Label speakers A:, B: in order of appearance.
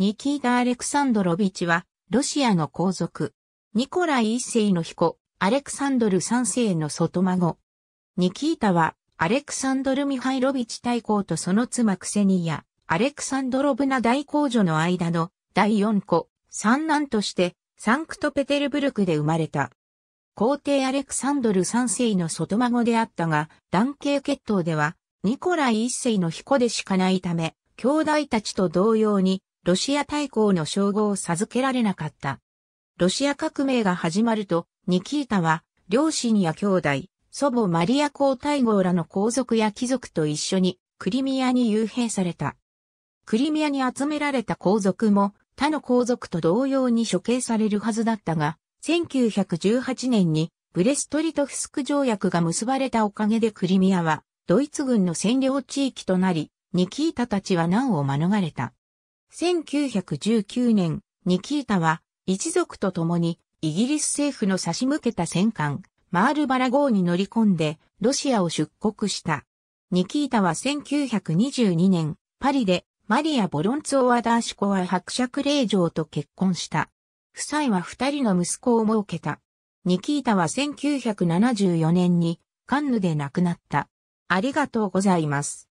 A: ニキータ・アレクサンドロビチは、ロシアの皇族。ニコライ一世の彦、アレクサンドル三世の外孫。ニキータは、アレクサンドル・ミハイロビチ大公とその妻クセニア、アレクサンドロブナ大公女の間の第四子、三男として、サンクトペテルブルクで生まれた。皇帝アレクサンドル三世の外孫であったが、男系血統では、ニコライ一世の彦でしかないため、兄弟たちと同様に、ロシア大公の称号を授けられなかった。ロシア革命が始まると、ニキータは、両親や兄弟、祖母マリア皇太后らの皇族や貴族と一緒に、クリミアに幽閉された。クリミアに集められた皇族も、他の皇族と同様に処刑されるはずだったが、1918年に、ブレストリトフスク条約が結ばれたおかげでクリミアは、ドイツ軍の占領地域となり、ニキータたちは難を免れた。1919年、ニキータは一族と共にイギリス政府の差し向けた戦艦、マールバラ号に乗り込んでロシアを出国した。ニキータは1922年、パリでマリア・ボロンツォワ・ダーシコワ伯爵令嬢と結婚した。夫妻は二人の息子を設けた。ニキータは1974年にカンヌで亡くなった。ありがとうございます。